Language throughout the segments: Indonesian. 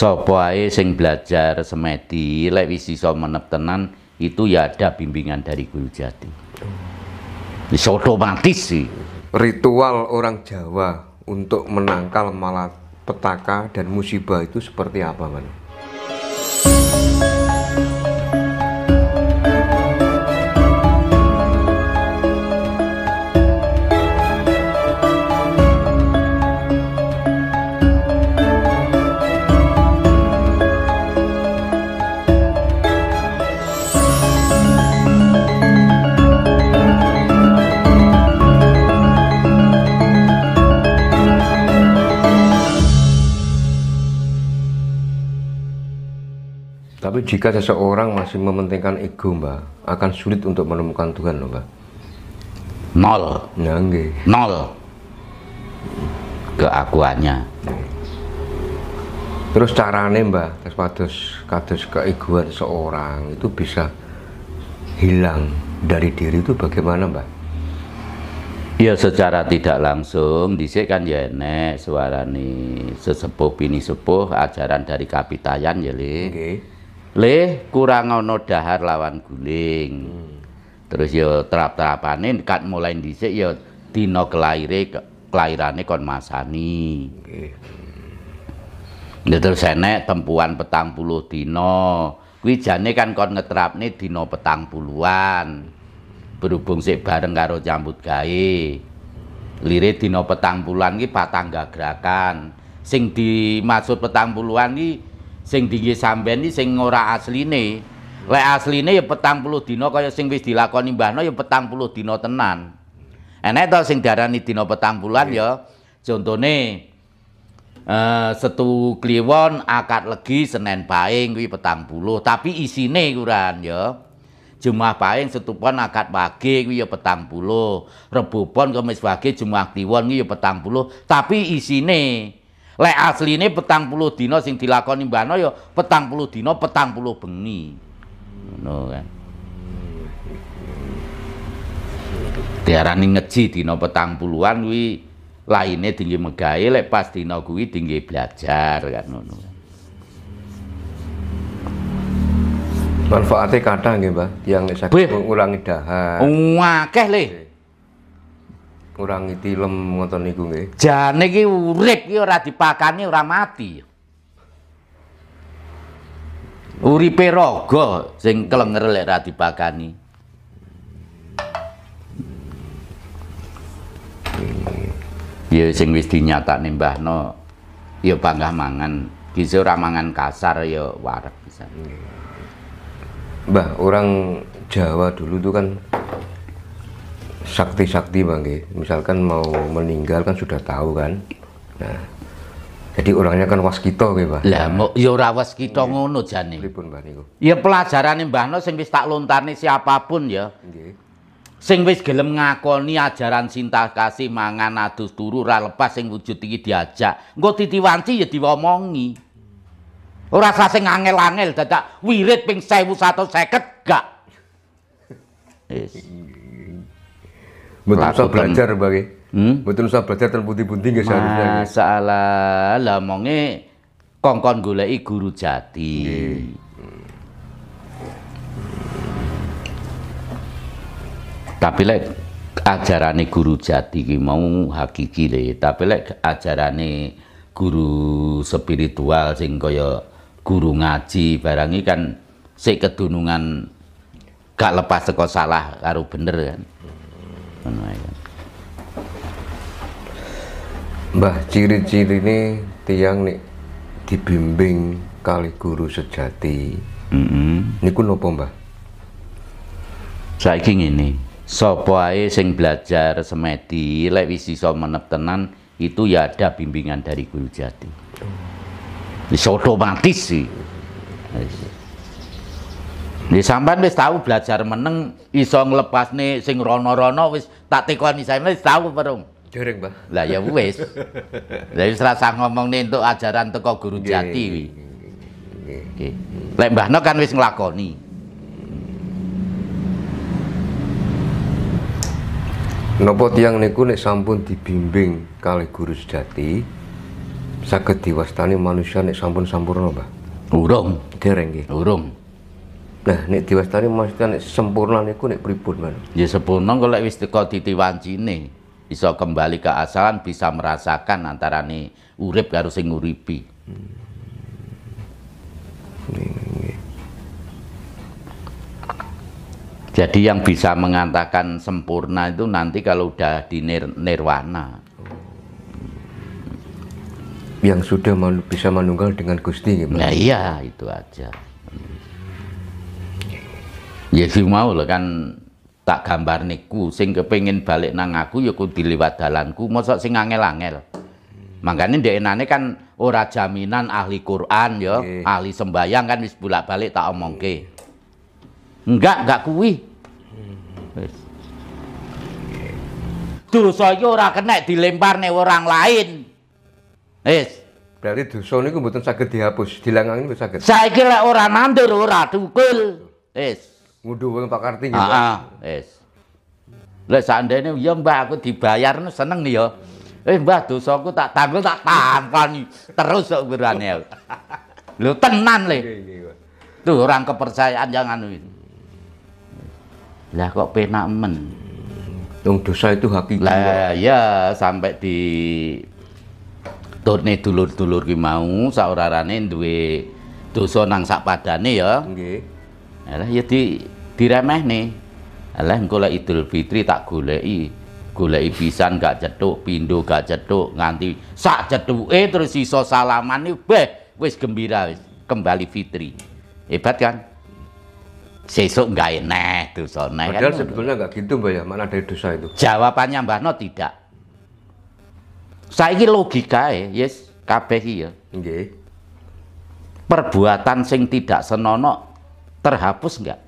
sapa ae sing belajar semedi lek wis iso menep tenan itu ya ada bimbingan dari guru jati. Hmm. wis otomatis sih. Ritual orang Jawa untuk menangkal malapetaka dan musibah itu seperti apa, Man? Tapi jika seseorang masih mementingkan ego, Mbak, akan sulit untuk menemukan Tuhan, loh, Mbak. Nol. Ya, Nol. Keakuannya. Terus carane, Mbak, terus kados keiguan keegoan seorang itu bisa hilang dari diri itu bagaimana, Mbak? Ya secara tidak langsung dhisik kan ya enek nih sesepuh ini sepuh ajaran dari kapitayan ya Okay leh kurang ono dahar lawan guling hmm. terus yo ya terap terapanin kan mulai dhisik yo ya dino kelahiran kelahirane kon masani nggih okay. Ya terus enek tempuan petang puluh dino kuwi kan kon ngetrap nih dino petang puluhan berhubung sih bareng karo jambut gawe lirik dino petang puluhan ki gak gerakan sing dimaksud petang puluhan ki sing dinggi sampean iki sing ora asline. Lek asline ya petang puluh dino. kaya sing wis dilakoni Mbah No ya petang puluh dino tenan. Enak tau, sing diarani dino petang bulan iya. ya. Contohnya, Uh, eh, setu Kliwon akad legi Senin Pahing kuwi puluh. tapi isine kuran ya. Jumat Pahing setu pon akad wage kuwi ya petang puluh. Rebu pon Kamis wage Jumat Kliwon kuwi ya petang puluh. tapi isine Lek asline petang puluh dina sing dilakoni Mbano noyo ya, petang puluh dina petang puluh bengi. Ngono kan. Diarani ngeji dina petang puluhan kuwi laine tinggi megahe lek pas dina kuwi tinggi belajar kan ngono. Kan. Manfaatnya kata nggih, Mbah, yang nek sakit mengurangi dahak. Akeh le. Orang tilem ngoten niku nggih. Jane iki urip iki ora dipakani ora mati. Uripe raga sing klenger lek ora dipakani. Ya sing wis dinyatakne Mbah No ya panggah mangan. Bisa ora mangan kasar ya wareg bisa. Mbah, orang Jawa dulu tuh kan sakti-sakti bangke misalkan mau meninggal kan sudah tahu kan nah jadi orangnya kan waskito nggih Pak lah mau ya ora waskito ngono jane pripun Mbah niku ya pelajarane Mbah No sing wis tak lontarne siapapun ya nggih sing wis gelem ngakoni ajaran cinta kasih mangan adus turu ra lepas sing wujud iki diajak engko titiwanci ya diomongi ora usah sing angel-angel dadak wirid ping 1150 gak Yes. Betul usah belajar bagi. Hmm? Betul usah belajar ten pundi-pundi nggih ya, seharusnya. Masalah nah, ya. lah monge kongkon goleki guru jati. Tapi lek ajarane guru jati ki mau hakiki le. Tapi lek ajarane guru spiritual sing kaya guru ngaji barang ikan kan sik kedunungan gak lepas saka salah karo bener kan menaikkan Mbah ciri-ciri ini tiang nih dibimbing kali guru sejati mm -hmm. niku nopo mbah saiki ngene sapa ae sing belajar semedi lek wis iso menep tenan itu ya ada bimbingan dari guru jati otomatis sih Nih sampean wis tahu belajar meneng iso nih sing rono-rono wis tak tekoni sampean wis tahu perung. Jereng Mbah. Lah ya wis. Lah wis rasa nih untuk ajaran teko guru jati kuwi. Nggih. Lek Mbah kan wis nglakoni. Nopo tiang niku nek sampun dibimbing kali guru sejati saged diwastani manusia nek sampun sampurna, Mbah? Urung. Dereng nggih. Urung. Nah, nek diwastani maksudnya nek sempurna niku nek pripun, Man? Ya sempurna kalau lek wis teko ditiwancine, bisa kembali ke asalan, bisa merasakan antara nih urip harus sing uripi. Hmm. Jadi yang bisa mengatakan sempurna itu nanti kalau udah di nir nirwana. Yang sudah bisa menunggal dengan Gusti gimana? Ya, nah, iya, itu aja ya sing mau lho kan tak gambar niku sing kepengin balik nang aku ya kudu diliwat dalanku mosok sing angel-angel hmm. makanya dia enane kan ora jaminan ahli Quran ya okay. ahli sembayang kan wis bolak-balik tak omongke enggak enggak kuwi hmm. wis dosa iki ora kena dilemparne orang lain wis berarti dosa niku mboten saged dihapus dilangangi wis saged saiki lek ora nandur ora dukul wis Nguduh Pak Kartini. Heeh, ah, wis. Lek seandainya ya Mbah aku dibayar seneng nih ya. Eh Mbah dosaku tak tanggung tak tangkon terus berani berane. Ya. Lho tenan le. Tuh orang kepercayaan jangan itu. Lah kok penak men. Tung dosa itu hakiki. Lah ya sampai di turne dulur-dulur ki mau saurarane duwe dosa nang sak padane ya. Nggih. Alah ya di nih. Alah engko lek Idul Fitri tak goleki goleki pisan gak jatuh, pindho gak jatuh, nganti sak eh terus iso salaman nih beh wis gembira wis kembali fitri. Hebat kan? Sesuk gak enak dosa enak. Kan? Padahal kan sebetulnya gak gitu Mbak ya, mana dari dosa itu. Jawabannya Mbak No tidak. Saiki logika ya, yes, kabeh ya. Nggih. Perbuatan sing tidak senonok terhapus nggak?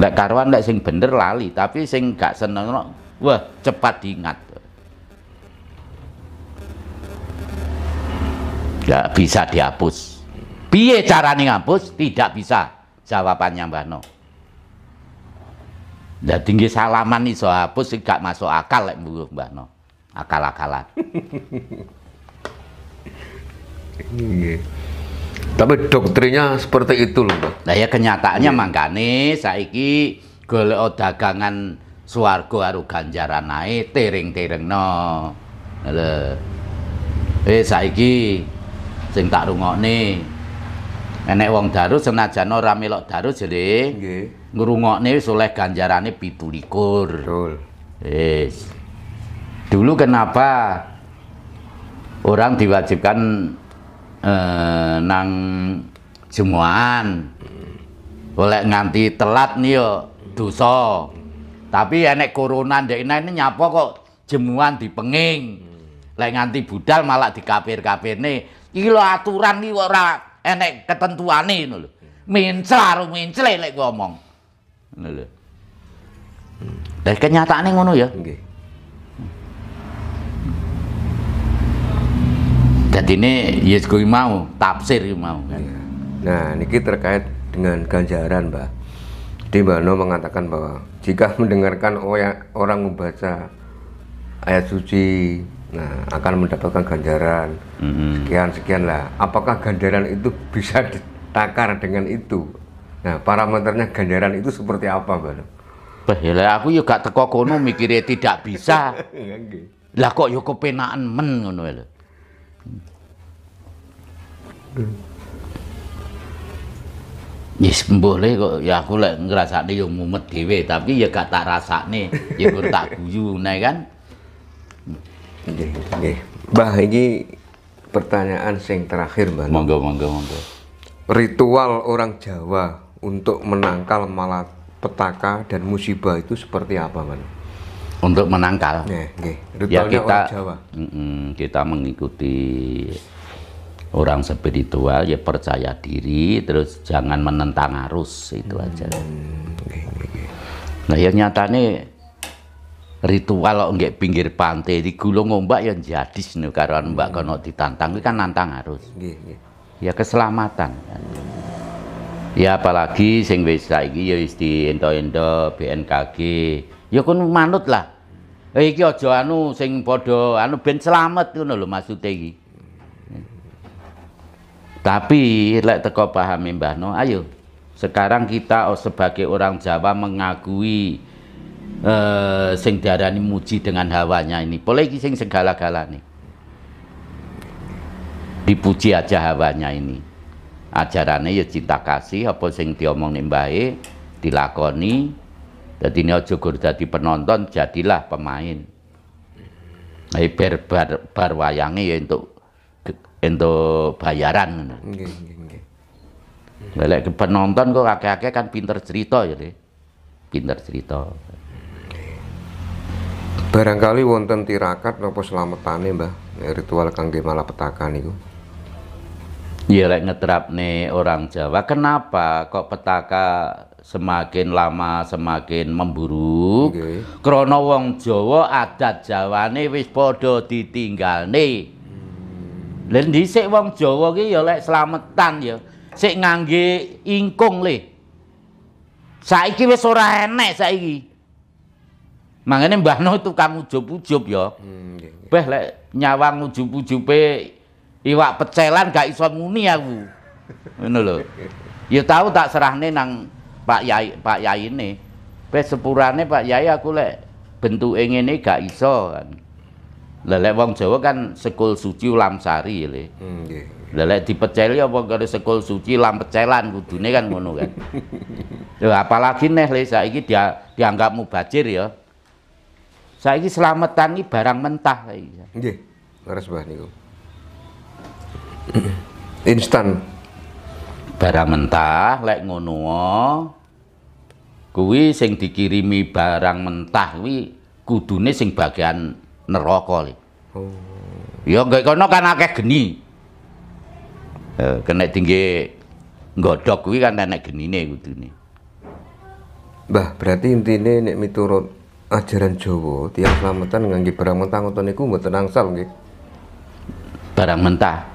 Ndak karuan nggak sing bener lali, tapi sing gak seneng wah cepat diingat. Nggak bisa dihapus. Piye nih ngapus? Tidak bisa. Jawabannya Mbah No. Nah, tinggi salaman nih so hapus sih gak masuk akal lek like, Mbah No. Akal-akalan. Tapi doktrinya seperti itu loh, Pak. Nah ya kenyataannya yeah. mangkane saiki golek dagangan swarga karo ganjaran ae tiring-tiringno. Lho. Eh saiki sing tak rungokne enek wong darus senajan ora melok darus jadi nggih ngrungokne wis oleh ganjarane 17 betul dulu kenapa orang diwajibkan eh, nang jemuan boleh nganti telat nih yo duso, tapi enek corona ndek ini nyapa kok jemuan dipenging lek nganti budal malah dikapir kafir nih lho aturan nih ora enek ketentuane ngono lho mincar mincle lek ngomong nul, lho kenyataan nih ngono ya. jadi ini yes gue mau tafsir mau kan nah ini terkait dengan ganjaran mbak jadi mbak No mengatakan bahwa jika mendengarkan orang membaca ayat suci nah akan mendapatkan ganjaran mm-hmm. sekian sekian lah apakah ganjaran itu bisa ditakar dengan itu nah parameternya ganjaran itu seperti apa mbak No? Bah, ya aku juga ya teko kono mikirnya tidak bisa. Iya, lah kok yo ya kepenaan men ngono ya lho. Ya boleh kok. Ya aku lek ngrasakne yo ya mumet dhewe, tapi ya gak tak rasakne, ya kur tak guyu, nah kan. Nggih, nggih. Mbah iki pertanyaan sing terakhir, Mbah. Monggo, monggo, monggo. Ritual orang Jawa untuk menangkal malapetaka dan musibah itu seperti apa, Mbah? untuk menangkal. Yeah, okay. Ya kita Jawa. Mm -mm, kita mengikuti orang spiritual ya percaya diri terus jangan menentang arus itu hmm. aja. Okay, okay. Nah yang nyatanya ritual kok nggak pinggir pantai di gulung ombak yang jadi nih karena anu mbak hmm. kono ditantang itu kan nantang arus. Okay, okay. Ya keselamatan. Kan. Ya apalagi sing wis saiki ya wis di ento-ento BNKG ya kun manut lah eh iki aja anu sing padha anu ben slamet tuh lho maksude iki tapi lek teko pahami Mbah No ayo sekarang kita oh, sebagai orang Jawa mengakui eh sing diarani muji dengan hawanya ini boleh iki sing segala-galane dipuji aja hawanya ini Ajarannya ya cinta kasih apa sing diomong mbahe dilakoni jadi ini aja gue jadi penonton, jadilah pemain. Ini bar bar, bar ya untuk untuk bayaran. Nggih, nggih, nggih. ke penonton kok kakek-kakek kan pinter cerita ya, pinter cerita. Barangkali wonten tirakat selamat slametane, Mbah, ritual kangge malapetaka niku. Ya lek nih orang Jawa, kenapa kok petaka semakin lama semakin memburuk. Okay. Krana wong Jawa adat Jawane wis padha ditinggalne. Hmm. Lah dhisik wong Jawa ki ya lek slametan ya sik ngangge ingkung le. Saiki wis ora enek saiki. Mangane Mbah Nuh tukang ujub-ujub ya. Hmm. Beh lek nyawang ujub-ujube iwak pecelan gak iso muni aku. Ngono lho. Ya tahu tak serahne nang Pak Yai Pak Yai ini wis sepurane Pak Yai aku lek bentuke ngene gak iso kan lelek wong Jawa kan sekul suci lamsari le hmm, nggih lelek dipeceli apa karo sekul suci lam pecelan kudune kan ngono kan Loh, apalagi neh le saiki dia dianggap mubajir ya saiki selametan iki barang mentah saiki nggih leres bah niku instan barang mentah lek ngono kuwi sing dikirimi barang mentah kuwi kudune sing bagian neraka li. Oh. Ya nggak kono kan akeh geni. Eh kena tinggi nggodhok kuwi kan enek genine kudune. Mbah, berarti intine nek miturut ajaran Jawa, tiap selamatan ngangge barang mentah ngoten niku mboten angsal nggih. Barang mentah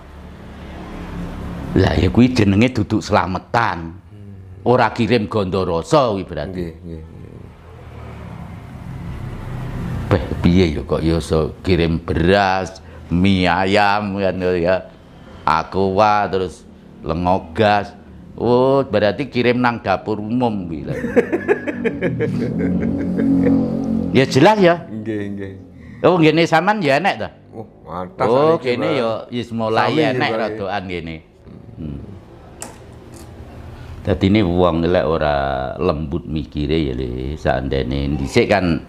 lah ya kuwi jenenge duduk selametan, hmm. ora kirim gondoroso kuwi berarti nggih nggih beh piye ya kok ya so kirim beras mie ayam kan ya, ya. aqua terus lengogas oh berarti kirim nang dapur umum bilang. ya jelas ya nggih nggih oh gini saman ya enak ta oh mantap oh kene ya wis mulai enek rodokan ngene Hmm. ini uang wong lek ora lembut mikire ya le, seandainya dhisik kan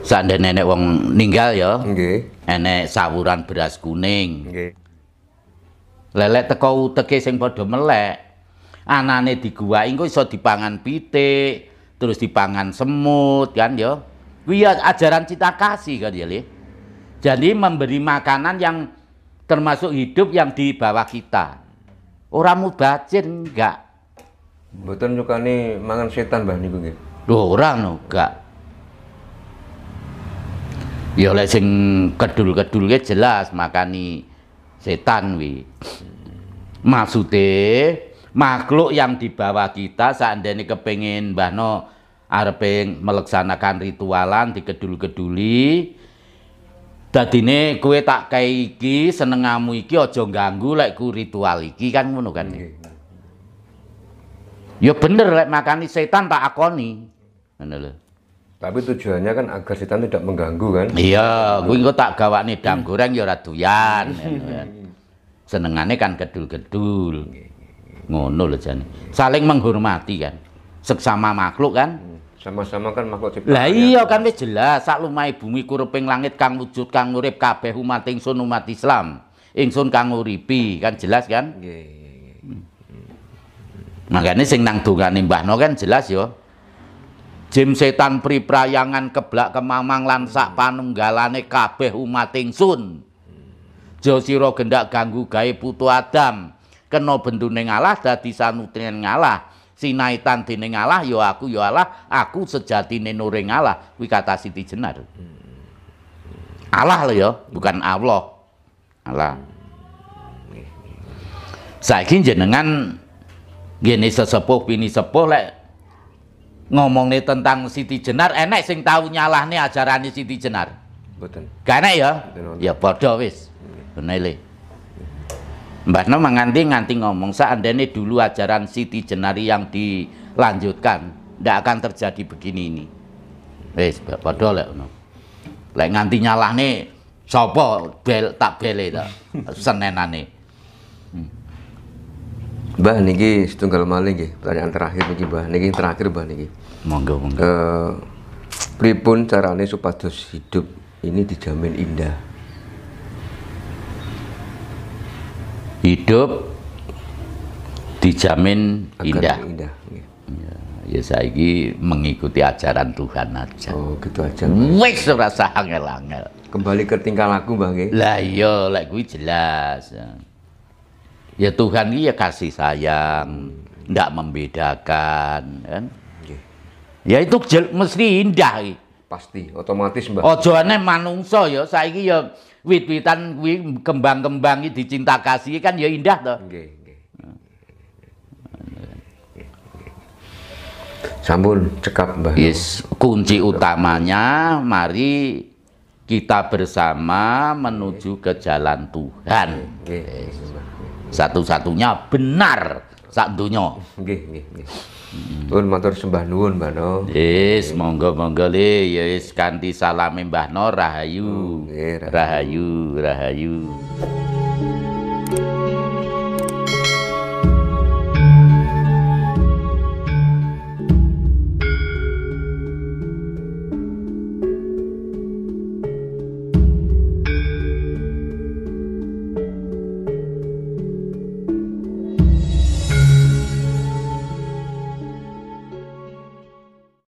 seandainya nenek uang ninggal ya. Nggih. Okay. Enek sawuran beras kuning. Nggih. Okay. Lelek teko uteke sing padha melek. Anane diguwahi engko iso dipangan pitik, terus dipangan semut kan ya. Kuwi ya ajaran cita kasih kan ya le. Jadi memberi makanan yang termasuk hidup yang di bawah kita. Orang mubajin enggak. Mboten nyukani mangan setan mbah niku nggih. Lho ora enggak. Ya oleh sing kedul-kedulnya jelas makani setan wi. Maksude makhluk yang di bawah kita seandainya kepengen mbah no areping melaksanakan ritualan di kedul keduli Dadine kue tak kei iki senengamu iki aja ganggu lek ku ritual iki kan ngono kan. Nggih. Ya bener lek makani setan tak akoni. Ngono lho. Tapi tujuannya kan agar setan tidak mengganggu kan. Iya, kuwi engko tak gawakne dang goreng ya ora doyan. Kan? Senengane kan gedul-gedul. Ngono lho jane. Saling menghormati kan. Seksama makhluk kan. Sama-sama kan makhluk ciptaan. Lah ya. iya kan wis jelas sak lumai bumi kuruping langit kang wujud kang urip kabeh umat ingsun umat Islam. Ingsun kang nguripi kan jelas kan? Nggih. ini senang hmm. sing nang dongane Mbahno kan jelas yo. Jim setan priprayangan keblak kemamang lan sak hmm. panunggalane kabeh umat ingsun. josiro gendak ganggu gawe putu Adam. Kena benduning Allah dadi sanutrien ngalah sinaitan dini ngalah, yo ya aku yo ya Allah aku sejati nuring ngalah, kui kata Siti Jenar Allah lo yo, ya, bukan Allah Allah saiki jenengan gini sesepuh bini sepuh lek nih tentang Siti Jenar enak, sing tahu nyalah nih ajaran Siti Jenar betul gak enak ya ya bodoh wis bener Mbah Nom nganti nganti ngomong seandainya dulu ajaran Siti Jenari yang dilanjutkan tidak akan terjadi begini ini. Eh, sebab padha lek ngono. Lek nganti nih, sopo bel tak bele ta senenane. nih. hmm. niki setunggal malih nih pertanyaan terakhir niki bah niki terakhir bah niki. Monggo monggo. Pribun eh, pripun carane supados hidup ini dijamin indah? hidup dijamin Agar indah. indah. Iya. Ya, ya saya ini mengikuti ajaran Tuhan aja. Oh, gitu aja. Wis rasa angel-angel. Kembali ke tingkah laku, Bang. Lah iya, lek kuwi jelas. Ya Tuhan ini ya kasih sayang, tidak ndak membedakan, kan? Ya itu mesti indah pasti otomatis mbak ojo aneh manungso ya ini ya wit-witan kuwi kembang-kembang dicinta kasih kan ya indah tuh. nggih nggih sampun cekap mbak yes kunci utamanya mari kita bersama menuju ke jalan Tuhan satu-satunya benar sak donya nggih nggih nggih Nuwun matur sembah nuwun Mbah No. Yes, monggo-monggo le yes ya kanthi salame Mbah No hmm, eh, Rahayu. Rahayu, rahayu. rahayu.